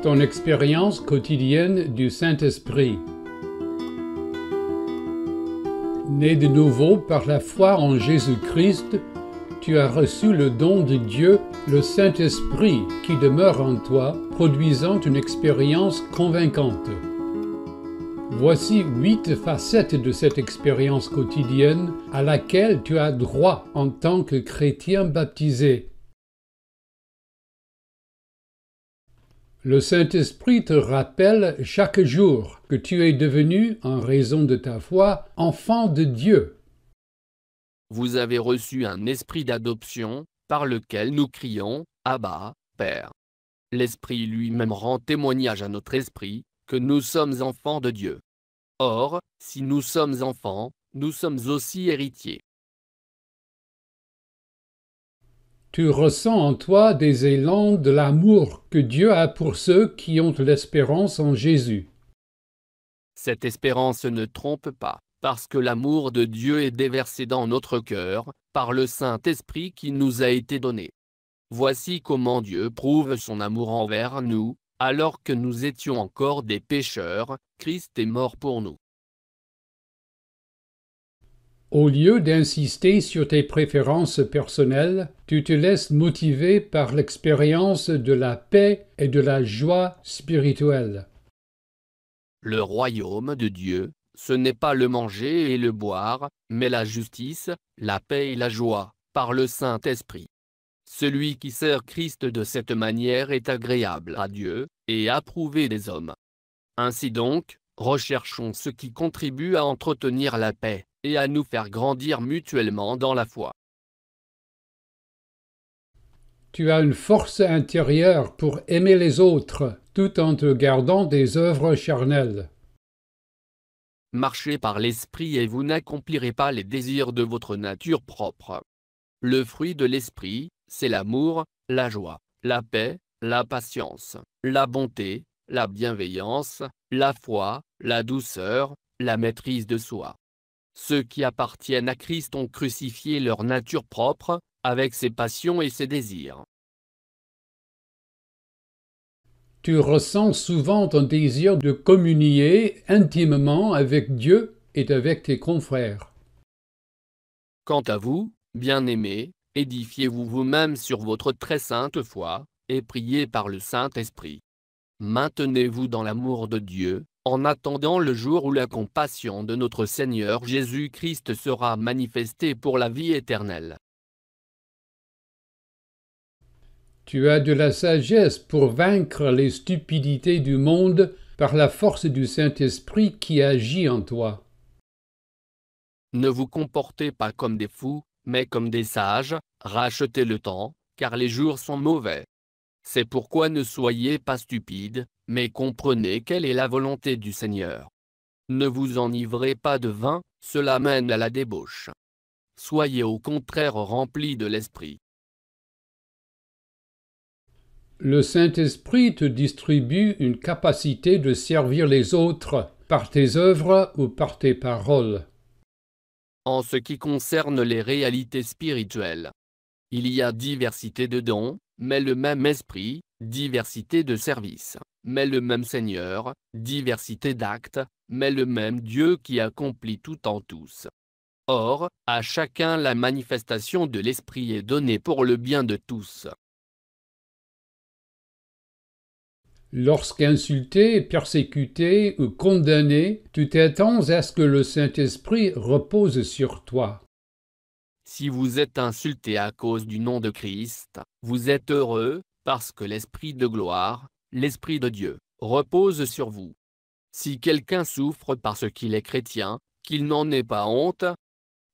Ton expérience quotidienne du Saint-Esprit. Né de nouveau par la foi en Jésus-Christ, tu as reçu le don de Dieu, le Saint-Esprit, qui demeure en toi, produisant une expérience convaincante. Voici huit facettes de cette expérience quotidienne à laquelle tu as droit en tant que chrétien baptisé. Le Saint-Esprit te rappelle chaque jour que tu es devenu, en raison de ta foi, enfant de Dieu. Vous avez reçu un esprit d'adoption, par lequel nous crions, Abba, Père. L'Esprit lui-même rend témoignage à notre esprit que nous sommes enfants de Dieu. Or, si nous sommes enfants, nous sommes aussi héritiers. tu ressens en toi des élans de l'amour que Dieu a pour ceux qui ont l'espérance en Jésus. Cette espérance ne trompe pas, parce que l'amour de Dieu est déversé dans notre cœur, par le Saint-Esprit qui nous a été donné. Voici comment Dieu prouve son amour envers nous, alors que nous étions encore des pécheurs, Christ est mort pour nous. Au lieu d'insister sur tes préférences personnelles, tu te laisses motiver par l'expérience de la paix et de la joie spirituelle. Le royaume de Dieu, ce n'est pas le manger et le boire, mais la justice, la paix et la joie, par le Saint-Esprit. Celui qui sert Christ de cette manière est agréable à Dieu, et approuvé des hommes. Ainsi donc, recherchons ce qui contribue à entretenir la paix et à nous faire grandir mutuellement dans la foi. Tu as une force intérieure pour aimer les autres tout en te gardant des œuvres charnelles. Marchez par l'esprit et vous n'accomplirez pas les désirs de votre nature propre. Le fruit de l'esprit, c'est l'amour, la joie, la paix, la patience, la bonté, la bienveillance, la foi, la douceur, la maîtrise de soi. Ceux qui appartiennent à Christ ont crucifié leur nature propre, avec ses passions et ses désirs. Tu ressens souvent un désir de communier intimement avec Dieu et avec tes confrères. Quant à vous, bien-aimés, édifiez-vous vous-même sur votre très sainte foi, et priez par le Saint-Esprit. Maintenez-vous dans l'amour de Dieu, en attendant le jour où la compassion de notre Seigneur Jésus-Christ sera manifestée pour la vie éternelle. Tu as de la sagesse pour vaincre les stupidités du monde par la force du Saint-Esprit qui agit en toi. Ne vous comportez pas comme des fous, mais comme des sages, rachetez le temps, car les jours sont mauvais. C'est pourquoi ne soyez pas stupides, mais comprenez quelle est la volonté du Seigneur. Ne vous enivrez pas de vin, cela mène à la débauche. Soyez au contraire remplis de l'Esprit. Le Saint-Esprit te distribue une capacité de servir les autres par tes œuvres ou par tes paroles. En ce qui concerne les réalités spirituelles, il y a diversité de dons, mais le même esprit, diversité de services, mais le même Seigneur, diversité d'actes, mais le même Dieu qui accomplit tout en tous. Or, à chacun la manifestation de l'Esprit est donnée pour le bien de tous. Lorsqu'insulté, persécuté ou condamné, tu t'attends à ce que le Saint-Esprit repose sur toi. Si vous êtes insulté à cause du nom de Christ, vous êtes heureux, parce que l'Esprit de gloire, l'Esprit de Dieu, repose sur vous. Si quelqu'un souffre parce qu'il est chrétien, qu'il n'en ait pas honte.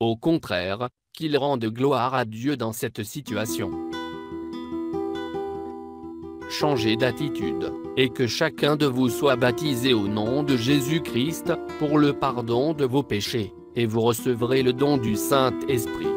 Au contraire, qu'il rende gloire à Dieu dans cette situation. Changez d'attitude, et que chacun de vous soit baptisé au nom de Jésus-Christ, pour le pardon de vos péchés, et vous recevrez le don du Saint-Esprit.